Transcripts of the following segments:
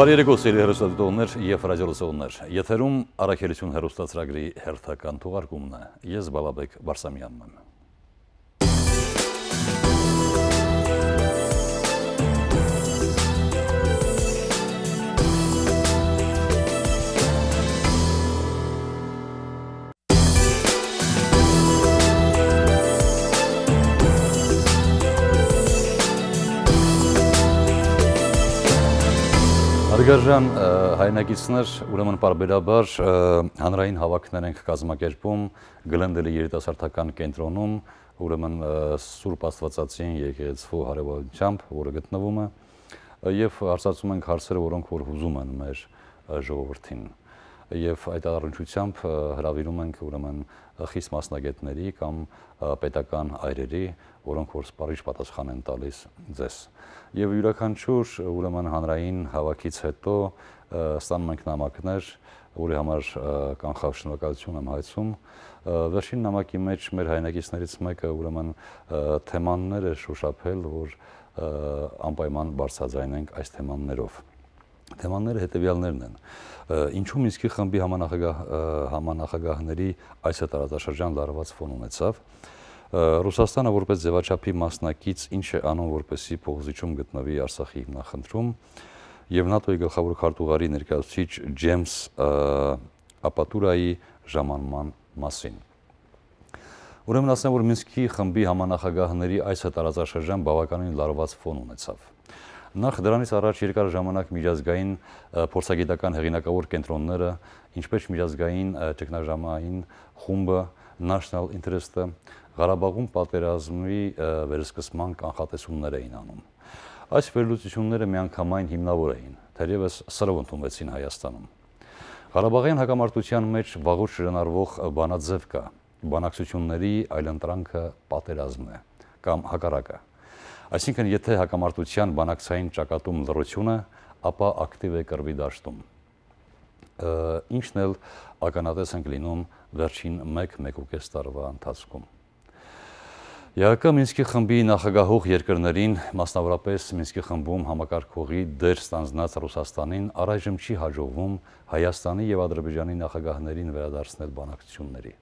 Բարի երեկո սիրելի հերոստատիտողներ եւ ռադիոլսողներ։ Եթերում առաքելություն հերոստա ծրագրի հերթական թողարկումն է։ Ես Բալաբեկ Վարսամյանն եմ։ Հարգարժան հայնագիցներ, ուրեմն պարբերաբար հանրային հավաքներ ենք կազմակերպում գլենդելի երիտասարդական կենտրոնում, ուրեմն Սուրբ Աստվածածին եկեղեցու հարևանությամբ, որը գտնվում է, եւ հարցացում ենք հարցերը, որոնք որ հուզում են մեր ժողովրդին եւ այդ առնչությամբ հրավիրում ենք ուրեմն խիստ մասնագետների կամ պետական այրերի, որոնք որ սպարիչ պատասխան են տալիս ձեզ։ Եվ յուրաքանչյուր ուրեմն հանրային հավաքից հետո ստանում ենք նամակներ, որի համար կանխավ շնորհակալություն եմ հայցում։ Վերջին նամակի մեջ մեր հայրենակիցներից մեկը ուրեմն թեմաններ է շոշափել, որ անպայման բարձրաձայնենք այս թեմաներով թեմաները հետեւյալներն են։ Ինչու Մինսկի խմբի համանախագահ համանախագահների այս հատարածաշրջան լարված ֆոն ունեցավ։ Ռուսաստանը որպես ձևաչափի մասնակից ինչ է անում որպեսի փողզիչում գտնվի Արցախի հիմնախնդրում եւ ՆԱՏՕ-ի գլխավոր քարտուղարի ներկայացուցիչ Ջեյմս Ապատուրայի ժամանման մասին։ Ուրեմն ասեմ, որ Մինսկի խմբի համանախագահների այս հատարածաշրջան բավականին լարված ֆոն ունեցավ Նախ դրանից առաջ երկար ժամանակ միջազգային փորձագիտական հեղինակավոր կենտրոնները, ինչպես միջազգային ճգնաժամային խումբը, National Interest-ը Ղարաբաղում պատերազմի վերսկսման կանխատեսումներ էին անում։ Այս վերլուծությունները միանգամայն հիմնավոր էին, թերևս սրով ընդունվեցին Հայաստանում։ Ղարաբաղյան հակամարտության մեջ վաղուց շրջանառվող բանաձև կա, բանակցությունների այլընտրանքը պատերազմն է կամ հակառակը։ Այսինքն, եթե հակամարտության բանակցային ճակատում լրությունը, ապա ակտիվ է կրվի դաշտում։ Ինչն էլ ականատես ենք լինում վերջին 1-1.5 տարվա ընթացքում։ ԵԱԿ-ը Մինսկի խմբի նախագահող երկրներին, մասնավորապես Մինսկի խմբում համակարգողի դեր ստանձնած Ռուսաստանին առայժմ չի հաջողվում Հայաստանի եւ Ադրբեջանի նախագահներին վերադարձնել բանակցությունների։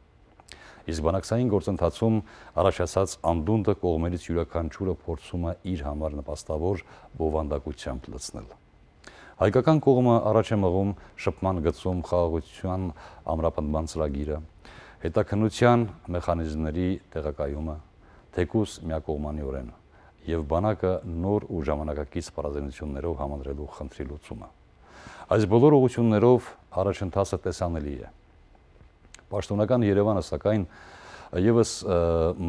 Իսկ բանակցային գործընթացում առաջացած անդունդը կողմերից յուրաքանչյուրը փորձում է իր համար նպաստավոր բովանդակությամբ լցնել։ Հայկական կողմը առաջ է մղում շփման գծում խաղաղության ամրապնդման ծրագիրը, հետաքնության մեխանիզմների տեղակայումը, թեկուս միակողմանիորեն եւ բանակը նոր ու ժամանակակից պարազենություններով համադրելու խնդրի լուծումը։ Այս բոլոր ուղություններով առաջընթացը տեսանելի է։ Պաշտոնական Երևանը սակայն եւս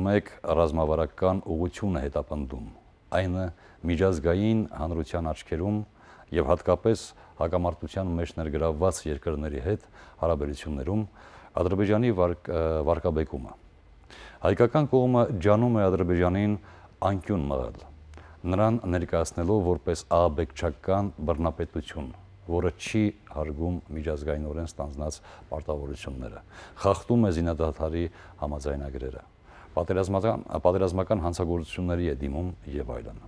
մեկ ռազմավարական ուղղություն է հետապնդում։ Այնը միջազգային հանրության աչքերում եւ հատկապես հակամարտության մեջ ներգրավված երկրների հետ հարաբերություններում Ադրբեջանի վարկ, վարկաբեկումը։ Հայկական կողմը ջանում է Ադրբեջանին անկյուն մղել, նրան ներկայացնելով որպես ԱԱԲ-չական բռնապետություն որը չի հարգում միջազգայինորեն ստանձնած պարտավորությունները։ Խախտում է զինադադարի համաձայնագրերը։ Պատերազմական պատերազմական հանցագործությունների է դիմում եւ այլն։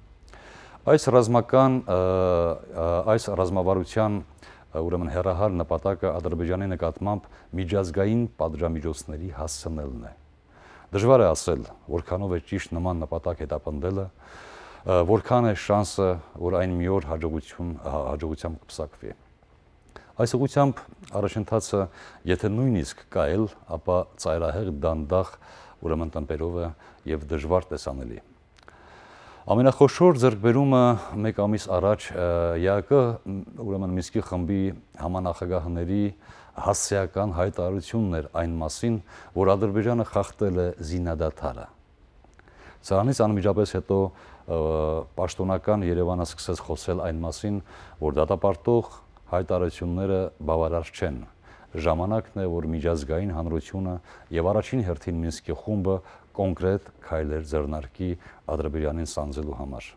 Այս ռազմական այս ռազմավարության ուրեմն հերահար նպատակը Ադրբեջանի նկատմամբ միջազգային պատժամիջոցների հասցնելն է։ Դժվար է ասել, որքանով է ճիշտ նման նպատակ հետապնդելը, որքան է շանսը, որ այն մի օր հաջողություն հաջողությամբ կփսակվի։ Այս ուղությամբ առաջընթացը, եթե նույնիսկ կայել, ապա ծայրահեղ դանդաղ ուրեմն տեմպերով է եւ դժվար տեսանելի։ Ամենախոշոր ձեռքբերումը մեկ ամիս առաջ ՀԱԿ-ը ուրեմն Միսկի խմբի համանախագահների հասարակական հայտարարությունն էր այն մասին, որ Ադրբեջանը խախտել է զինադատարը։ Սրանից անմիջապես հետո պաշտոնական Երևանը սկսեց խոսել այն մասին, որ դատապարտող հայտարարությունները բավարար չեն։ Ժամանակն է, որ միջազգային հանրությունը եւ առաջին հերթին Մինսկի խումբը կոնկրետ քայլեր ձեռնարկի Ադրբեջանին սանձելու համար։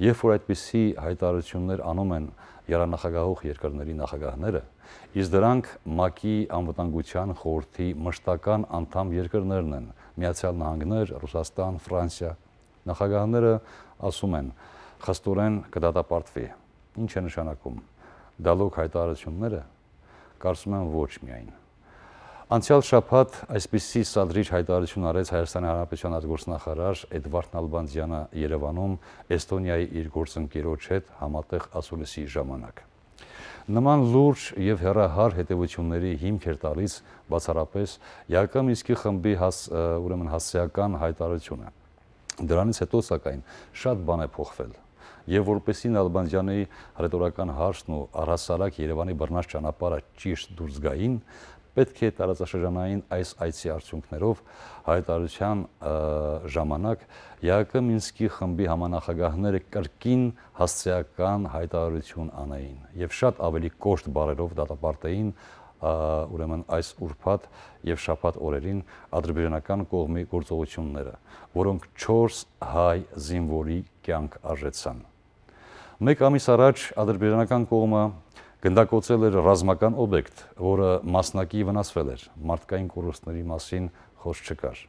Երբ որ այդպիսի հայտարարություններ անում են երանախագահող երկրների նախագահները, իսկ դրանք ՄԱԿ-ի անվտանգության խորհրդի մշտական անդամ երկրներն են՝ Միացյալ Նահանգներ, Ռուսաստան, Ֆրանսիա, Նախագահները ասում են խստորեն կդատապարտվի։ Ինչ է նշանակում։ Դալոկ հայտարարությունները կարծում եմ ոչ միայն։ Անցյալ շաբաթ այսպիսի սադրիչ հայտարարություն արեց Հայաստանի Հանրապետության արտգործնախարար Էդվարդ Նալբանդյանը Երևանում Էստոնիայի իր գործընկերոջ հետ համատեղ ասուլիսի ժամանակ։ Նման լուրջ եւ հերահար հետևությունների հիմք էր տալիս բացառապես Յակոմիսկի խմբի հաս ուրեմն հասարակական հայտարարությունը Դրանից հետո սակայն շատ բան է փոխվել եւ որպեսին Ալբանդյանի ռետորական հարցն ու առհասարակ Երևանի բռնած ճանապարհը ճիշտ դուրս գային, պետք է տարածաշրջանային այս այցի արդյունքներով հայտարարության ժամանակ ՀԱԿ Մինսկի խմբի համանախագահները կրկին հասցեական հայտարարություն անային եւ շատ ավելի կոշտ բարերով դատապարտեին ուրեմն այս ուրբաթ եւ շաբաթ օրերին ադրբեջանական կողմի գործողությունները, որոնք 4 հայ զինվորի կյանք արժեցան։ Մեկ ամիս առաջ ադրբեջանական կողմը գնդակոծել էր ռազմական օբյեկտ, որը մասնակի վնասվել էր, մարդկային կորուստների մասին խոս չկար։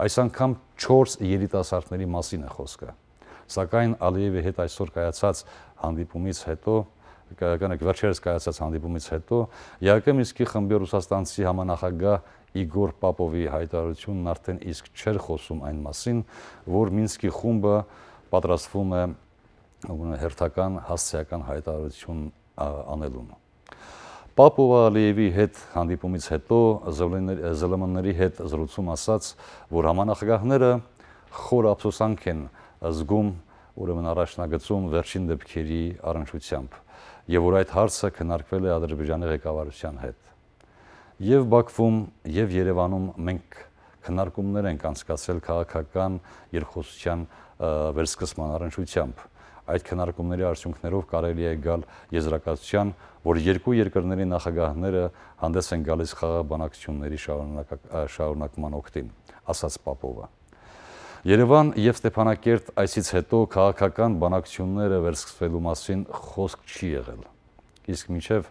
Այս անգամ 4 երիտասարդների մասին է խոսքը։ Սակայն Ալիևի հետ այսօր կայացած հանդիպումից հետո կանեք վերջերս կայացած հանդիպումից հետո ԵԱԿ Միսկի խմբի ռուսաստանցի համանախագահ Իգոր Պապովի հայտարարությունն արդեն իսկ չէր խոսում այն մասին, որ Մինսկի խումբը պատրաստվում է հերթական հասցեական հայտարարություն անելուն։ Պապովը Ալիևի հետ հանդիպումից հետո ԶԼՄ-ների հետ զրուցում ասաց, որ համանախագահները խոր ափսոսանք են զգում ուրեմն առաջնագծում վերջին դեպքերի առնչությամբ եւ որ այդ հարցը քննարկվել է Ադրբեջանի ղեկավարության հետ։ Եվ Բաքվում եւ Երևանում մենք քննարկումներ ենք անցկացրել քաղաքական երկխոսության վերսկսման առնչությամբ։ Այդ քննարկումների արդյունքներով կարելի է գալ եզրակացության, որ երկու երկրների նախագահները հանդես են գալիս խաղաղ բանակցությունների շարունակ, շարունակման օգտին, ասաց Պապովը։ Երևան եւ Ստեփանակերտ այսից հետո քաղաքական բանակցությունները վերսկսվելու մասին խոսք չի եղել։ Իսկ մինչև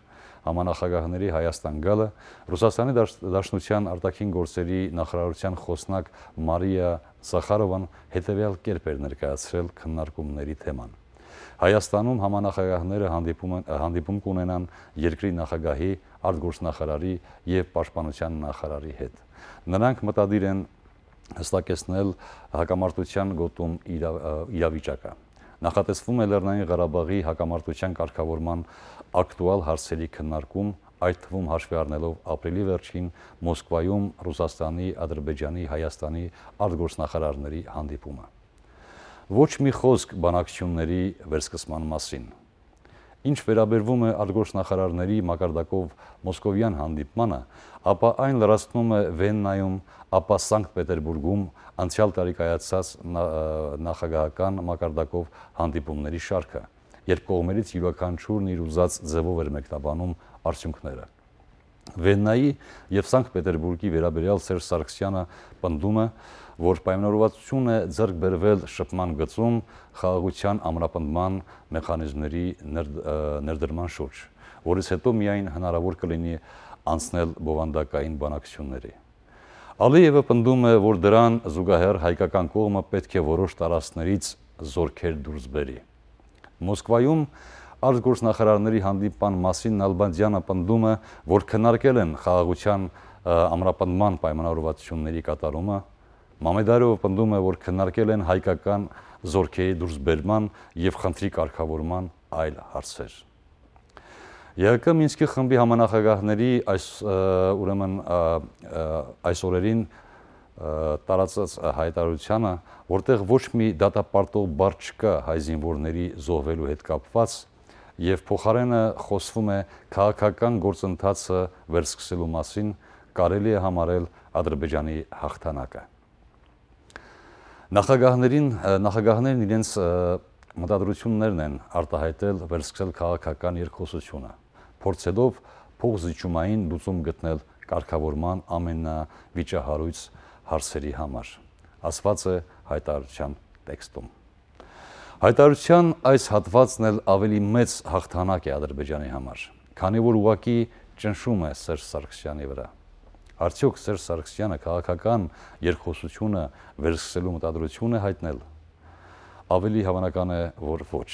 համանախագահների Հայաստան գալը Ռուսաստանի Դաշնության արտաքին գործերի նախարարության խոսնակ Մարիա Սախարովան հետևյալ կերպ էր ներկայացրել քննարկումների թեման։ Հայաստանում համանախագահները հանդիպում հանդիպում կունենան երկրի նախագահի, արտգործնախարարի եւ պաշտպանության նախարարի հետ։ Նրանք մտադիր են հստակեցնել հակամարտության գոտում իրավիճակը։ Նախատեսվում է Լեռնային Ղարաբաղի հակամարտության կարգավորման ակտուալ հարցերի քննարկում, այդ թվում հաշվի առնելով ապրիլի վերջին Մոսկվայում Ռուսաստանի, Ադրբեջանի, Հայաստանի արտգործնախարարների հանդիպումը։ Ոչ մի խոսք բանակցությունների վերսկսման մասին։ Ինչ վերաբերվում է արտգործնախարարների մակարդակով մոսկովյան հանդիպմանը, ապա այն լրացնում է Վեննայում, ապա Սանկտ Պետերբուրգում անցյալ տարի կայացած նախագահական մակարդակով հանդիպումների շարքը, երբ կողմերից յուրաքանչյուրն իր ուզած ձևով էր մեկնաբանում արդյունքները։ Վեննայի եւ Սանկտ Պետերբուրգի վերաբերյալ Սերժ Սարգսյանը պնդում է, որ պայմանավորվածություն է ձեռք բերվել շփման գծում խաղաղության ամրապնդման մեխանիզմների ներդրման շուրջ, որից հետո միայն հնարավոր կլինի անցնել բովանդակային բանակցությունների։ Ալիևը պնդում է, որ դրան զուգահեռ հայկական կողմը պետք է որոշ տարածքներից զորքեր դուրս բերի։ Մոսկվայում արտգործնախարարների հանդիպան մասին Նալբանդյանը պնդում է, որ քննարկել են խաղաղության ամրապնդման պայմանավորվածությունների կատարումը, Մամեդարովը պնդում է, որ քննարկել են հայկական զորքերի դուրսբերման եւ խնդրի կարգավորման այլ հարցեր։ ԵԿ Մինսկի խմբի համանախագահների այս ուրեմն այս օրերին տարածած հայտարարությունը, որտեղ ոչ մի դատապարտող բառ չկա հայ զինվորների զոհվելու հետ կապված եւ փոխարենը խոսվում է քաղաքական գործընթացը վերսկսելու մասին, կարելի է համարել Ադրբեջանի հաղթանակը։ Նախագահներին նախագահներն իրենց մտադրություններն են արտահայտել վերսկսել քաղաքական երկխոսությունը փորձելով փողզիջումային լուծում գտնել կարգավորման ամենավիճահարույց հարցերի համար։ Ասված է հայտարարության տեքստում։ Հայտարարության այս հատվածն էլ ավելի մեծ հաղթանակ է Ադրբեջանի համար, քանի որ ուղակի ճնշում է Սերժ Սարգսյանի վրա։ Արդյոք Սերժ Սարգսյանը քաղաքական երկխոսությունը վերսկսելու մտադրություն է հայտնել։ Ավելի հավանական է, որ ոչ։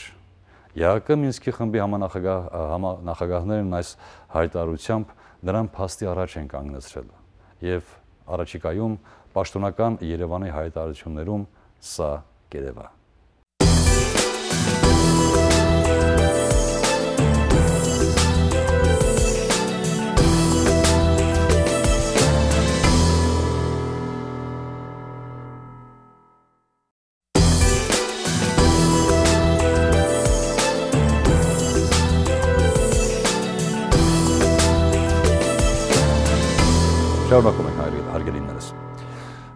ԵԱԿ-ը Մինսկի խմբի համանախագահ համանախագահներն այս հայտարարությամբ նրան փաստի առաջ են կանգնեցրել եւ առաջիկայում պաշտոնական Երևանի հայտարարություններում սա կերևա Շարունակում ենք հայրի հարգելիններս։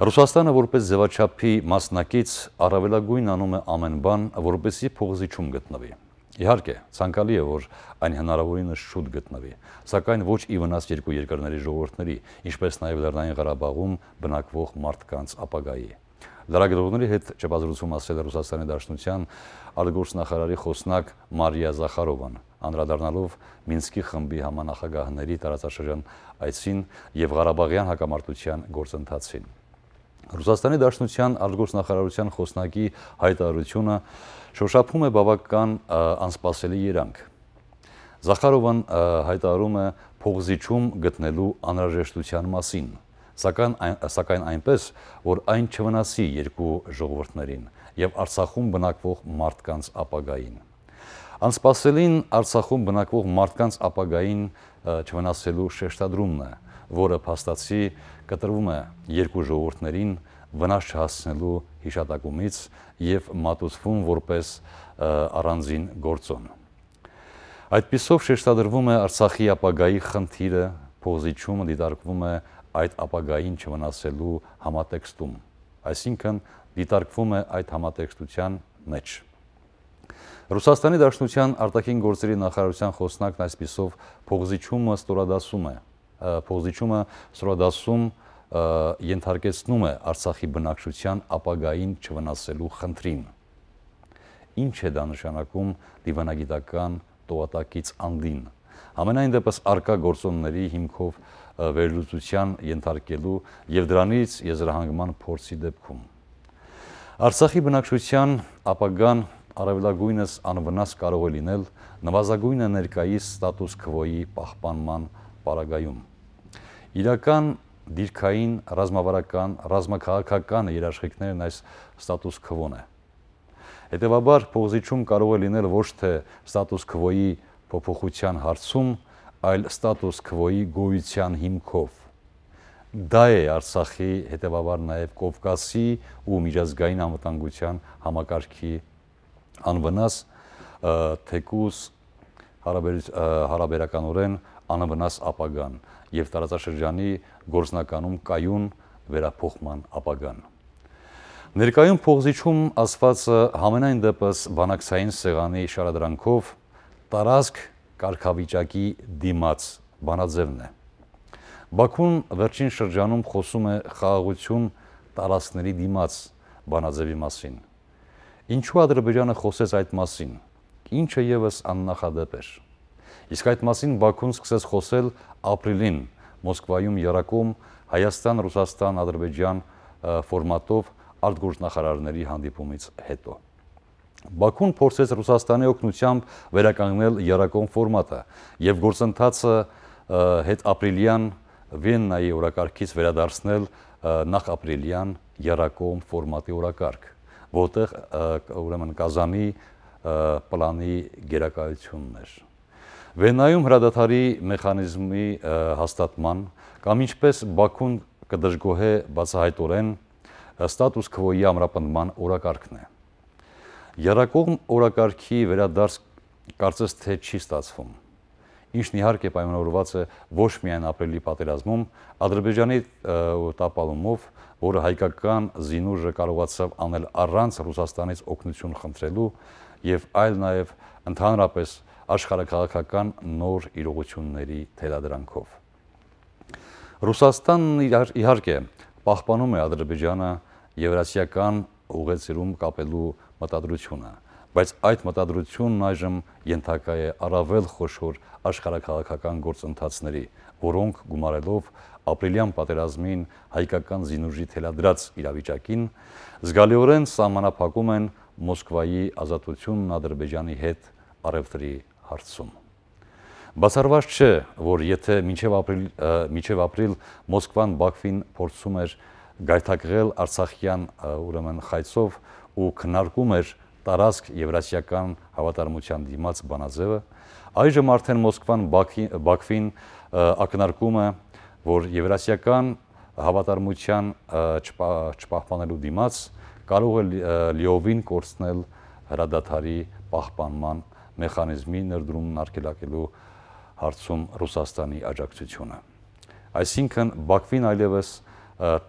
Հուսաստանը որպես զևաչապի մասնակից առավելագույն անում է ամեն բան, որպեսի փողզիչում գտնվի։ Իհարկե, ծանկալի է, որ այն հնարավորինը շուտ գտնվի, սակայն ոչ ի վնաս երկու երկրների ժողորդների, ինչպես նաև լերնային Հարաբաղում բնակվող մարդկանց ապագայի։ Լարագրողների հետ ճեպազրուցում ասել է Հուսաստանի դաշնության արտգործնախարարի խոսնակ Մարիա Զախարովան անդրադառնալով Մինսկի խմբի համանախագահների տարածաշրջան այցին եւ Ղարաբաղյան հակամարտության գործընթացին։ Ռուսաստանի Դաշնության արտգործնախարարության խոսնակի հայտարարությունը շոշափում է բավական անսպասելի երանգ։ Զախարովան հայտարարում է փողզիչում գտնելու անհրաժեշտության մասին սակայն այն, սակայն այնպես, որ այն չվնասի երկու ժողովուրդներին եւ Արցախում բնակվող մարդկանց ապագային։ Անսպասելին Արցախում բնակվող մարդկանց ապագային չվնասելու շեշտադրումն է, որը փաստացի կտրվում է երկու ժողովուրդներին վնաս չհասցնելու հիշատակումից եւ մատուցվում որպես առանձին գործոն։ Այդպիսով շեշտադրվում է Արցախի ապագայի խնդիրը, փոզիչումը դիտարկվում է այդ ապագային չվնասելու համատեքստում, այսինքն դիտարկվում է այդ համատեքստության մեջ։ Ռուսաստանի Դաշնության արտաքին գործերի նախարարության խոսնակն այսպիսով փողզիչումը ստորադասում է, փողզիչումը ստորադասում ենթարկեցնում է Արցախի բնակչության ապագային չվնասելու խնդրին։ Ինչ է դա նշանակում դիվանագիտական տոատակից անդին։ Համենայն դեպս արկա գործոնների հիմքով վերլուծության ենթարկելու եւ դրանից եզրահանգման փորձի դեպքում։ Արցախի բնակչության ապագան առավելագույնս անվնաս կարող է լինել նվազագույնը ներկայիս ստատուս քվոյի պահպանման պարագայում։ Իրական դիրքային ռազմավարական, ռազմաքաղաքական երաշխիքներն այս ստատուս քվոն է։ Հետևաբար փողզիչում կարող է լինել ոչ թե ստատուս քվոյի փոփոխության հարցում, այլ ստատուս քվոյի գոյության հիմքով։ Դա է Արցախի, հետևաբար նաև Կովկասի ու միջազգային անվտանգության համակարգի անվնաս թեկուս հարաբերականորեն անվնաս ապագան եւ տարածաշրջանի գործնականում կայուն վերափոխման ապագան։ Ներկայում փողզիչում ասվածը համենայն դեպս բանակցային սեղանի շարադրանքով տարածք կարգավիճակի դիմաց բանաձևն է։ Բաքուն վերջին շրջանում խոսում է խաղաղություն տարածքների դիմաց բանաձևի մասին։ Ինչու Ադրբեջանը խոսեց այդ մասին։ Ինչը եւս աննախադեպ էր։ Իսկ այդ մասին Բաքուն սկսեց խոսել ապրիլին Մոսկվայում երակում Հայաստան, Ռուսաստան, Ադրբեջան ֆորմատով արտգործնախարարների հանդիպումից հետո։ Բաքուն փորձեց Ռուսաստանի օգնությամբ վերականգնել երակոմ ֆորմատը եւ գործընթացը հետ ապրիլյան Վիեննայի օրակարգից վերադարձնել նախ ապրիլյան երակոմ ֆորմատի օրակարգ, որտեղ ուրեմն Կազանի պլանի գերակայությունն էր։ Վենայում հրադադարի մեխանիզմի հաստատման կամ ինչպես Բաքուն կդժգոհե բացահայտորեն ստատուս քվոյի ամրապնդման օրակարգն է։ Երակողմ օրակարգի վերադարձ կարծես թե չի ստացվում։ Ինչն իհարկե պայմանավորված է ոչ միայն ապրիլի պատերազմում, Ադրբեջանի տապալումով, որը հայկական զինուժը կարողացավ անել առանց Ռուսաստանից օգնություն խնդրելու եւ այլ նաեւ ընդհանրապես աշխարհակաղակական նոր իրողությունների թելադրանքով։ Ռուսաստանն իհարկե պահպանում է Ադրբեջանը Եվրասիական ուղեցերում կապելու մտադրությունը, բայց այդ մտադրությունն այժմ ենթակա է առավել խոշոր աշխարհակաղակական գործընթացների, որոնք գումարելով ապրիլյան պատերազմին հայկական զինուժի թելադրած իրավիճակին զգալիորեն սահմանափակում են Մոսկվայի ազատությունն Ադրբեջանի հետ արևտրի հարցում։ Բացառված չէ, որ եթե մինչև ապրիլ մինչև ապրիլ Մոսկվան Բաքվին փորձում էր գայթակղել Արցախյան ուրեմն խայծով, ու քննարկում էր տարածք Եվրասիական հավատարմության դիմաց բանաձևը, այժմ արդեն Մոսկվան Բաքվին ակնարկում է, որ Եվրասիական հավատարմության չպահպանելու դիմաց կարող է լիովին կորցնել հրադադարի պահպանման մեխանիզմի ներդրումն արգելակելու հարցում Ռուսաստանի աջակցությունը։ Այսինքն Բաքվին այլևս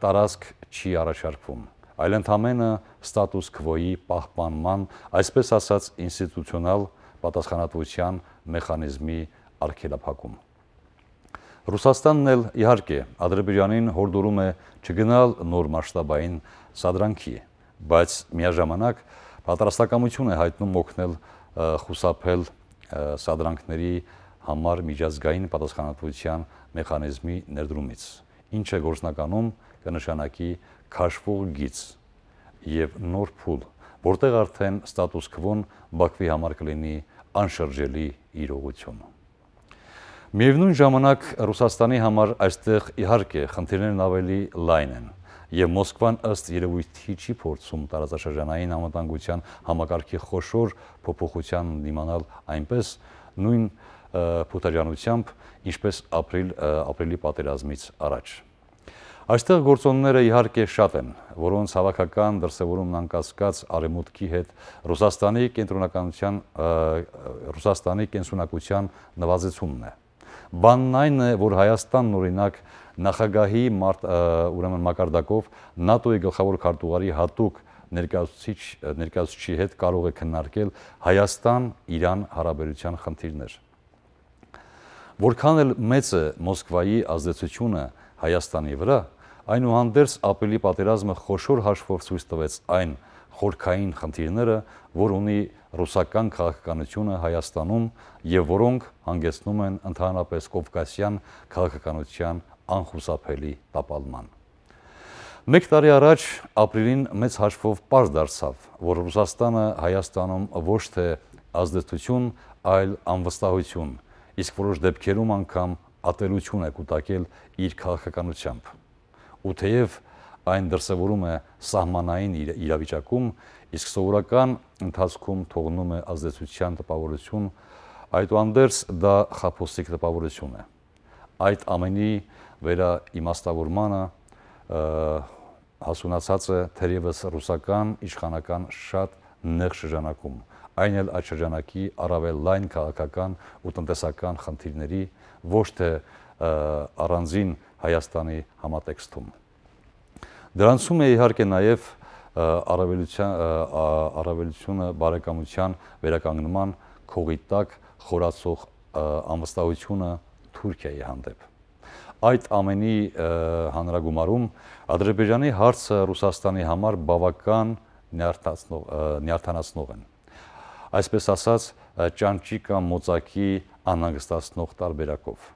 տարածք չի առաջարկվում այլ ընդամենը ստատուս քվոյի պահպանման, այսպես ասած, ինստիտուցիոնալ պատասխանատվության մեխանիզմի արգելափակում։ Ռուսաստանն էլ իհարկե Ադրբեջանին հորդորում է չգնալ նոր մասշտաբային սադրանքի, բայց միաժամանակ պատրաստակամություն է հայտնում օգնել խուսափել սադրանքների համար միջազգային պատասխանատվության մեխանիզմի ներդրումից ինչը գործնականում կնշանակի քաշվող գից եւ նոր փուլ, որտեղ արդեն ստատուս քվոն Բաքվի համար կլինի անշրջելի իրողություն։ Միևնույն ժամանակ Ռուսաստանի համար այստեղ իհարկե խնդիրներն ավելի լայն են եւ Մոսկվան ըստ երևույթի չի փորձում տարածաշրջանային համատանգության համակարգի խոշոր փոփոխության դիմանալ այնպես նույն փոթաջանությամբ, ինչպես ապրիլ ապրիլի պատերազմից առաջ։ Այստեղ գործոնները իհարկե շատ են, որոնց հավաքական դրսևորումն անկասկած արևմուտքի հետ Ռուսաստանի կենտրոնականության Ռուսաստանի կենսունակության նվազեցումն է։ Բանն այն է, որ Հայաստանն օրինակ նախագահի մարտ ուրեմն մակարդակով ՆԱՏՕ-ի գլխավոր քարտուղարի հատուկ ներկայացուցիչ ներկայացուցիչի հետ կարող է քննարկել Հայաստան-Իրան հարաբերության խնդիրներ։ Որքան էլ մեծ է Մոսկվայի ազդեցությունը Հայաստանի վրա, Այնուհանդերձ ապելի պատերազմը խոշոր հաշվով ցույց տվեց այն խորքային խնդիրները, որ ունի ռուսական քաղաքականությունը Հայաստանում եւ որոնք հանգեցնում են ընդհանրապես կովկասյան քաղաքականության անխուսափելի տապալման։ Մեկ տարի առաջ ապրիլին մեծ հաշվով պարզ դարձավ, որ Ռուսաստանը Հայաստանում ոչ թե ազդեցություն, այլ անվստահություն, իսկ որոշ դեպքերում անգամ ատելություն է կուտակել իր քաղաքականությամբ ու թեև այն դրսևորում է սահմանային իրավիճակում, իսկ սովորական ընթացքում թողնում է ազդեցության տպավորություն, այդուանդերս դա խափոսիկ տպավորություն է։ Այդ ամենի վերա իմաստավորմանը հասունացած է թերևս ռուսական իշխանական շատ նեղ շրջանակում, այն էլ այդ շրջանակի առավել լայն քաղաքական ու տնտեսական խնդիրների ոչ թե առանձին Հայաստանի համատեքստում։ Դրանցում է իհարկե նաև առավելության առավելությունը բարեկամության վերականգնման քողի տակ խորացող անվստահությունը Թուրքիայի հանդեպ։ Այդ ամենի հանրագումարում Ադրբեջանի հարցը Ռուսաստանի համար բավական նյարդացնող նյարդանացնող են։ Այսպես ասած, ճանճի կամ մոծակի անհանգստացնող տարբերակով։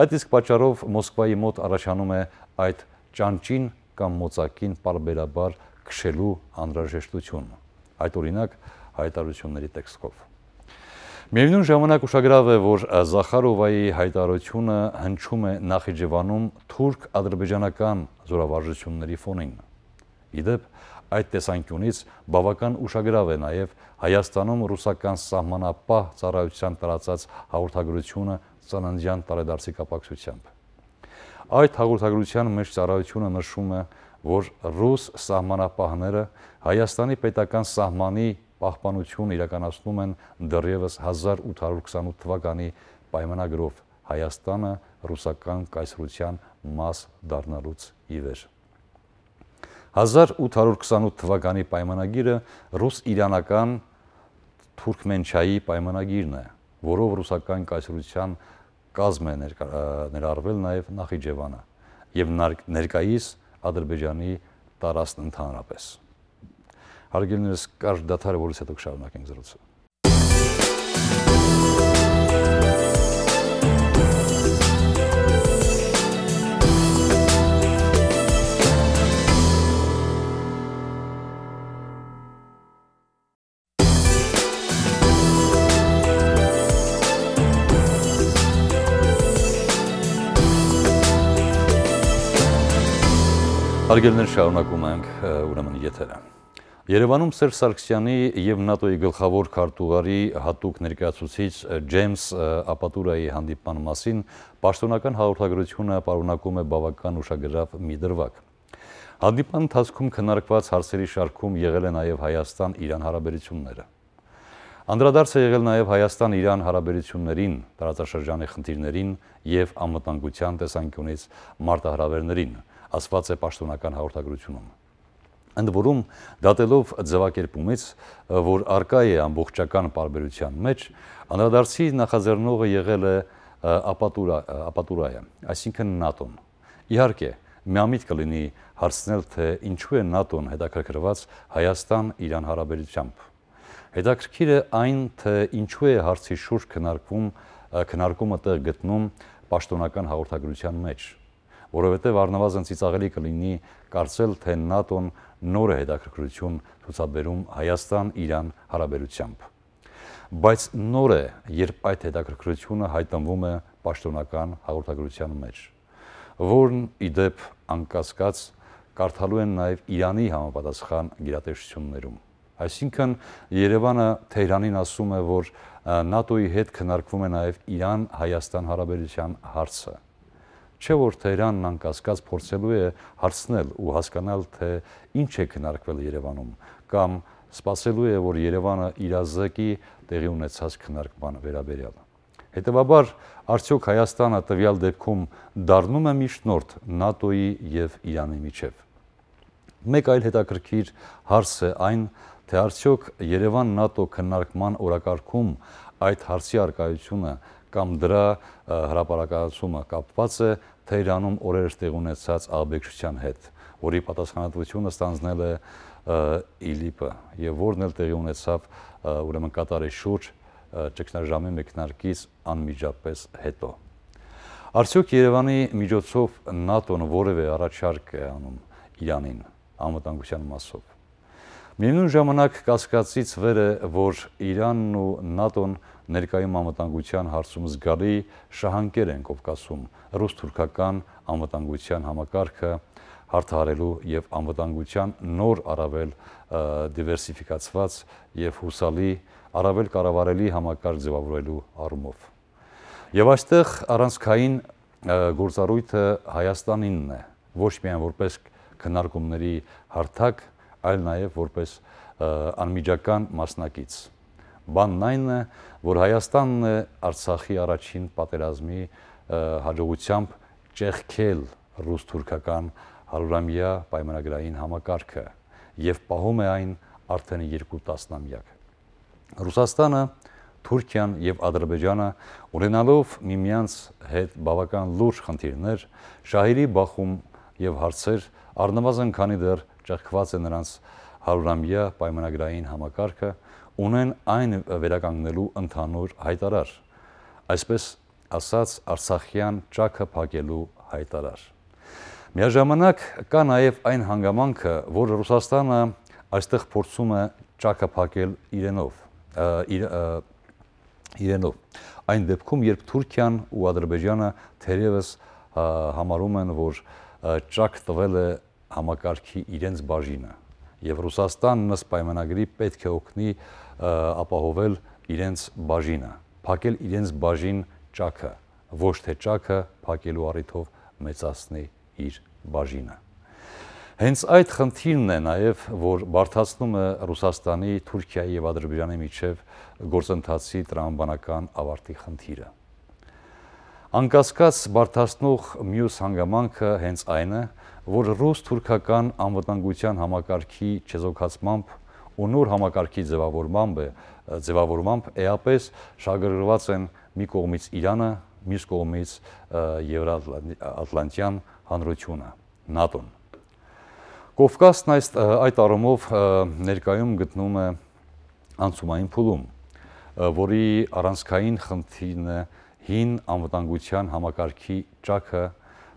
Այդ իսկ պատճառով Մոսկվայի մոտ առաջանում է այդ ճանճին կամ մոծակին պարբերաբար քշելու անհրաժեշտություն։ Այդ օրինակ հայտարությունների տեքստով։ Միևնույն ժամանակ ուշագրավ է, որ Զախարովայի հայտարարությունը հնչում է Նախիջևանում թուրք-ադրբեջանական զորավարժությունների ֆոնին։ Իդեպ այդ տեսանկյունից բավական ուշագրավ է նաև Հայաստանում ռուսական սահմանապահ ծառայության տարածած հաղորդագրությունը ծանանջյան տարեդարձի կապակցությամբ։ Այդ հաղորդագրության մեջ ծառայությունը նշում է, որ ռուս սահմանապահները Հայաստանի պետական սահմանի պահպանություն իրականացնում են դեռևս 1828 թվականի պայմանագրով Հայաստանը ռուսական կայսրության մաս դառնալուց ի վեր։ 1828 թվականի պայմանագիրը ռուս-իրանական Թուրքմենչայի պայմանագիրն է, որով ռուսական կայսրության կազմ է ներառվել նաև Նախիջևանը եւ ներկայիս Ադրբեջանի տարածքն ընդհանրապես։ Հարգելներս կարճ դաթարը, որից հետո կշարունակենք զրույցը։ Հարգելներ շարունակում ենք ուրեմն եթերը։ Երևանում Սերժ Սարգսյանի եւ ՆԱՏՕ-ի գլխավոր քարտուղարի հատուկ ներկայացուցիչ Ջեյմս Ապատուրայի հանդիպման մասին պաշտոնական հաղորդագրությունը պարունակում է բավական ուշագրավ մի դրվագ։ Հանդիպան ընթացքում քննարկված հարցերի շարքում եղել է նաեւ Հայաստան-Իրան հարաբերությունները։ Անդրադարձ է եղել նաև Հայաստան-Իրան հարաբերություններին, տարածաշրջանի խնդիրներին եւ անվտանգության տեսանկյունից մարտահրավերներին ասված է պաշտոնական հաղորդագրությունում։ Ընդ որում դատելով ձևակերպումից, որ արկա է ամբողջական պարբերության մեջ, անդրադարձի նախաձեռնողը եղել է ապատուրա ապատուրայը, այսինքն ՆԱՏՕ-ն։ Իհարկե, միամիտ կլինի հարցնել, թե ինչու է ՆԱՏՕ-ն հետաքրքրված Հայաստան-Իրան հարաբերությամբ։ Հետաքրքիր է այն, թե ինչու է հարցի շուրջ քննարկվում քննարկումը տեղ գտնում պաշտոնական հաղորդագրության մեջ որովհետև առնվազն ծիծաղելի կլինի կարծել, թե ՆԱՏՕ-ն նոր է հետաքրքրություն ցուցաբերում Հայաստան-Իրան հարաբերությամբ։ Բայց նոր է, երբ այդ հետաքրքրությունը հայտնվում է պաշտոնական հաղորդագրության մեջ, որն ի դեպ անկասկած կարդալու են նաև Իրանի համապատասխան գերատեսչություններում։ Այսինքն Երևանը Թեհրանին ասում է, որ ՆԱՏՕ-ի հետ քննարկվում է նաև Իրան-Հայաստան հարաբերության հարցը չէ որ Թեհրանն անկասկած փորձելու է հարցնել ու հասկանալ թե ինչ է քննարկվել Երևանում կամ սпасելու է որ Երևանը իրազեկի տեղի ունեցած քննարկման վերաբերյալ։ Հետևաբար արդյոք Հայաստանը տվյալ դեպքում դառնում է միջնորդ ՆԱՏՕ-ի եւ Իրանի միջև։ Մեկ այլ հետաքրքիր հարց է այն, թե արդյոք Երևան ՆԱՏՕ քննարկման օրակարգում այդ հարցի արկայությունը կամ դրա հրապարակացումը կապված է Թեհրանում օրերս տեղ ունեցած աղբեկչության հետ, որի պատասխանատվությունը ստանձնել է ԻԼԻՊ-ը եւ որն էլ տեղի ունեցավ ուրեմն Կատարի շուրջ ճգնաժամի մեկնարկից անմիջապես հետո։ Արդյոք Երևանի միջոցով ՆԱՏՕ-ն որևէ առաջարկ է անում Իրանին անվտանգության մասով։ Միևնույն ժամանակ կասկածից վեր է, որ Իրանն ու ՆԱՏՕ-ն ներկայում անվտանգության հարցում զգալի շահանքեր են Կովկասում ռուս-թուրքական անվտանգության համակարգը հարթարելու եւ անվտանգության նոր առավել դիվերսիֆիկացված եւ հուսալի առավել կառավարելի համակարգ ձևավորելու առումով։ Եվ այստեղ առանցքային գործառույթը Հայաստանինն է, ոչ միայն որպես քննարկումների հարթակ, այլ նաև որպես անմիջական մասնակից։ Բանն այն է, որ Հայաստանն է Արցախի առաջին պատերազմի հաջողությամբ ճեղքել ռուս-թուրքական հարյուրամյա պայմանագրային համակարգը եւ պահում է այն արդեն երկու տասնամյակ։ Ռուսաստանը, Թուրքիան եւ Ադրբեջանը ունենալով միմյանց հետ բավական լուրջ խնդիրներ, շահերի բախում եւ հարցեր առնվազն քանի դեռ ճեղքված է նրանց հարյուրամյա պայմանագրային համակարգը, ունեն այն վերականգնելու ընդհանուր հայտարար, այսպես ասած Արցախյան ճակը փակելու հայտարար։ Միաժամանակ կա նաև այն հանգամանքը, որ Ռուսաստանը այստեղ փորձում է ճակը փակել իրենով, իր, իրենով։ Այն դեպքում, երբ Թուրքիան ու Ադրբեջանը թերևս համարում են, որ ճակ տվել է համակարգի իրենց բաժինը եւ Ռուսաստանն ըստ պայմանագրի պետք է օգնի ապահովել իրենց բաժինը, փակել իրենց բաժին ճակը, ոչ թե ճակը փակելու առիթով մեծացնի իր բաժինը։ Հենց այդ խնդիրն է նաև, որ բարթացնում է Ռուսաստանի, Թուրքիայի եւ Ադրբեջանի միջև գործընթացի տրամաբանական ավարտի խնդիրը։ Անկասկած բարդացնող մյուս հանգամանքը հենց այն է, որ ռուս-թուրքական անվտանգության համակարգի չեզոքացմամբ ու նոր համակարգի ձևավորմամբ է, ձևավորմամբ էապես շագրգռված են մի կողմից Իրանը, մյուս կողմից Եվրատլանտյան հանրությունը, ՆԱՏՕ-ն։ Կովկասն այս այդ առումով ներկայում գտնում է անցումային փուլում, որի առանցքային խնդիրն է հին անվտանգության համակարգի ճակը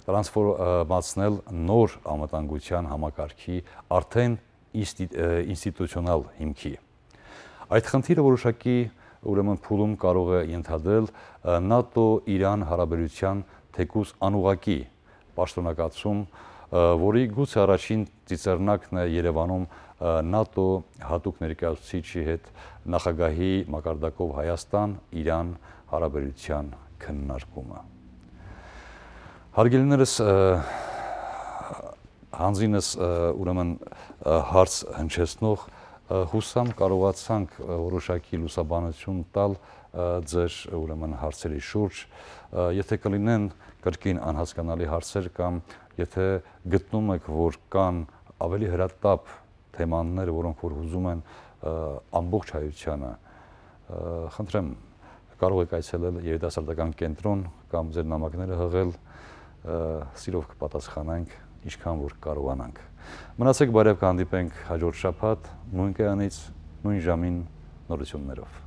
տրանսֆորմացնել նոր անվտանգության համակարգի արդեն ինստիտուցիոնալ հիմքի։ Այդ խնդիրը որոշակի ուրեմն փուլում կարող է ենթադրել ՆԱՏՕ-Իրան հարաբերության թեկուս անուղակի պաշտոնակացում, որի գուցե առաջին ծիծեռնակն է Երևանում ՆԱՏՕ հատուկ ներկայացուցիչի հետ նախագահի մակարդակով Հայաստան, Իրան, հարաբերության քննարկումը։ Հարգելիներս հանձինս ուրեմն հարց հնչեցնող հուսամ կարողացանք որոշակի լուսաբանություն տալ ձեր ուրեմն հարցերի շուրջ, եթե կլինեն կրկին անհասկանալի հարցեր կամ եթե գտնում եք, որ կան ավելի հրատապ թեմաներ, որոնք որ հուզում են ամբողջ հայությանը, խնդրեմ կարող եք այցելել երիտասարդական կենտրոն կամ ձեր նամակները հղել, սիրով կպատասխանանք, ինչքան որ կարողանանք։ Մնացեք բարև կհանդիպենք հաջորդ շաբաթ նույն կայանից, նույն ժամին նորություններով։